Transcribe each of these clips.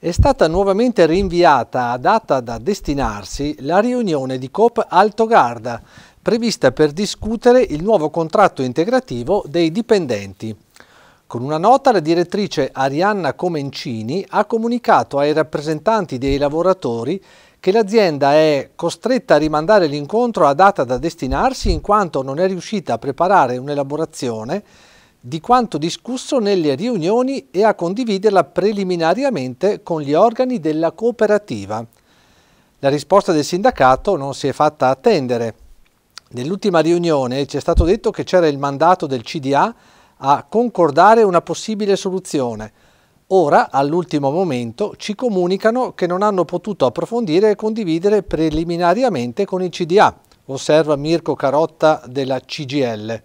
È stata nuovamente rinviata a data da destinarsi la riunione di Coop Alto Garda, prevista per discutere il nuovo contratto integrativo dei dipendenti. Con una nota la direttrice Arianna Comencini ha comunicato ai rappresentanti dei lavoratori che l'azienda è costretta a rimandare l'incontro a data da destinarsi in quanto non è riuscita a preparare un'elaborazione di quanto discusso nelle riunioni e a condividerla preliminariamente con gli organi della cooperativa. La risposta del sindacato non si è fatta attendere. Nell'ultima riunione ci è stato detto che c'era il mandato del CDA a concordare una possibile soluzione. Ora, all'ultimo momento, ci comunicano che non hanno potuto approfondire e condividere preliminariamente con il CDA, osserva Mirko Carotta della CGL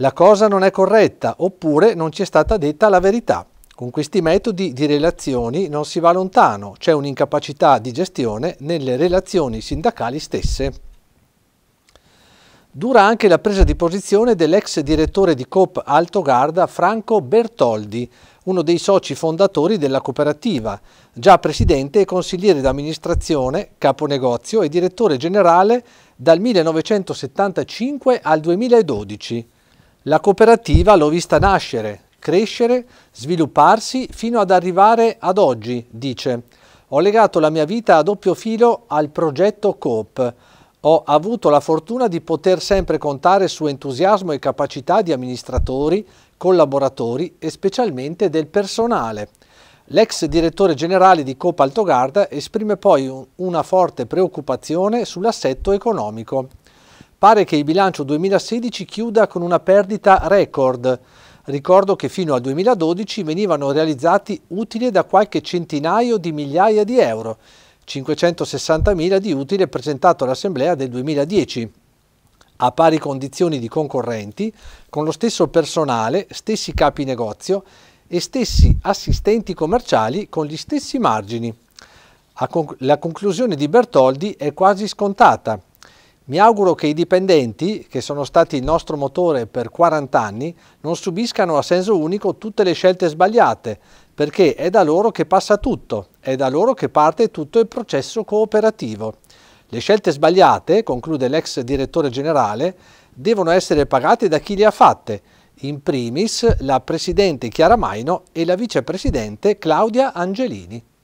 la cosa non è corretta oppure non ci è stata detta la verità. Con questi metodi di relazioni non si va lontano, c'è un'incapacità di gestione nelle relazioni sindacali stesse. Dura anche la presa di posizione dell'ex direttore di Coop Alto Garda Franco Bertoldi, uno dei soci fondatori della cooperativa, già presidente e consigliere d'amministrazione, caponegozio e direttore generale dal 1975 al 2012. La cooperativa l'ho vista nascere, crescere, svilupparsi fino ad arrivare ad oggi, dice. Ho legato la mia vita a doppio filo al progetto Coop. Ho avuto la fortuna di poter sempre contare su entusiasmo e capacità di amministratori, collaboratori e specialmente del personale. L'ex direttore generale di Coop Altogarda esprime poi una forte preoccupazione sull'assetto economico. Pare che il bilancio 2016 chiuda con una perdita record. Ricordo che fino al 2012 venivano realizzati utili da qualche centinaio di migliaia di euro, 560.000 di utile presentato all'Assemblea del 2010 a pari condizioni di concorrenti, con lo stesso personale, stessi capi negozio e stessi assistenti commerciali con gli stessi margini. La conclusione di Bertoldi è quasi scontata. Mi auguro che i dipendenti, che sono stati il nostro motore per 40 anni, non subiscano a senso unico tutte le scelte sbagliate, perché è da loro che passa tutto, è da loro che parte tutto il processo cooperativo. Le scelte sbagliate, conclude l'ex direttore generale, devono essere pagate da chi le ha fatte, in primis la presidente Chiara Maino e la vicepresidente Claudia Angelini.